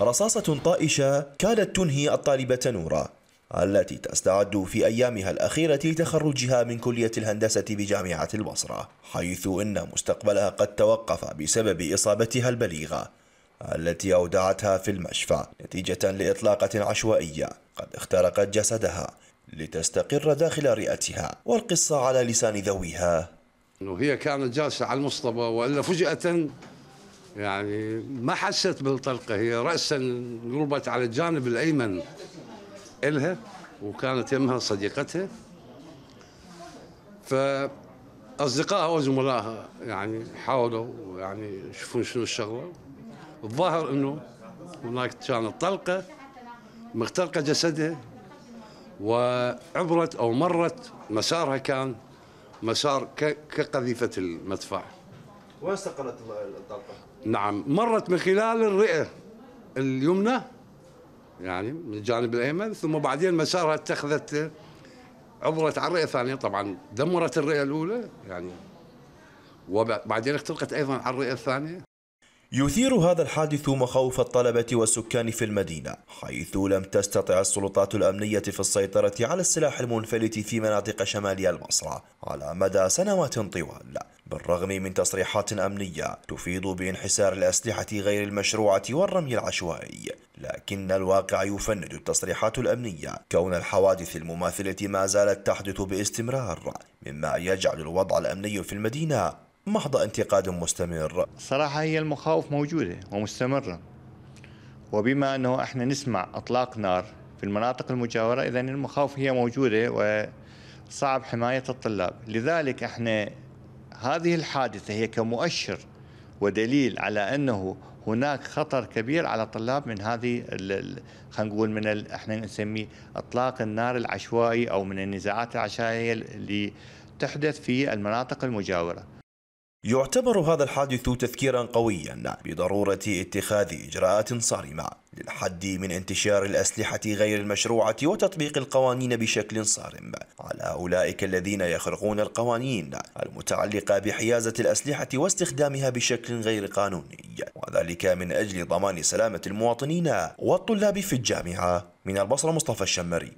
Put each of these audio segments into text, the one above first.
رصاصة طائشة كادت تنهي الطالبة نورة التي تستعد في أيامها الأخيرة لتخرجها من كلية الهندسة بجامعة البصرة حيث إن مستقبلها قد توقف بسبب إصابتها البليغة التي أودعتها في المشفى نتيجة لإطلاقة عشوائية قد اخترقت جسدها لتستقر داخل رئتها والقصة على لسان ذويها وهي كانت جالسة على المصطبة وإلا فجأة يعني ما حست بالطلقه هي راسا قلبت على الجانب الايمن الها وكانت يمها صديقتها فاصدقائها وزملائها يعني حاولوا يعني يشوفون شنو الشغله الظاهر انه هناك كانت طلقه مخترقه جسدها وعبرت او مرت مسارها كان مسار كقذيفه المدفع وين استقرت الضلطة؟ نعم مرت من خلال الرئة اليمنى يعني من الجانب الأيمن ثم بعدين مسارها اتخذت آه، عبرت على الرئة الثانية طبعا دمرت الرئة الأولى يعني وبعدين اختلقت أيضا على الرئة الثانية يثير هذا الحادث مخاوف الطلبة والسكان في المدينة حيث لم تستطع السلطات الأمنية في السيطرة على السلاح المنفلت في مناطق شمالي البصرة على مدى سنوات طوال بالرغم من تصريحات أمنية تفيد بانحسار الأسلحة غير المشروعة والرمي العشوائي لكن الواقع يفند التصريحات الأمنية كون الحوادث المماثلة ما زالت تحدث باستمرار مما يجعل الوضع الأمني في المدينة محض انتقاد مستمر صراحة هي المخاوف موجودة ومستمرة وبما أنه إحنا نسمع أطلاق نار في المناطق المجاورة إذا المخاوف هي موجودة وصعب حماية الطلاب لذلك إحنا هذه الحادثة هي كمؤشر ودليل على أنه هناك خطر كبير على الطلاب من هذه خلينا نقول من ال... احنا نسميه اطلاق النار العشوائي او من النزاعات العشوائيه اللي تحدث في المناطق المجاوره. يعتبر هذا الحادث تذكيرا قويا بضرورة اتخاذ إجراءات صارمة للحد من انتشار الأسلحة غير المشروعة وتطبيق القوانين بشكل صارم على أولئك الذين يخرقون القوانين المتعلقة بحيازة الأسلحة واستخدامها بشكل غير قانوني وذلك من أجل ضمان سلامة المواطنين والطلاب في الجامعة من البصرة مصطفى الشمري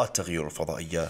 التغيير الفضائية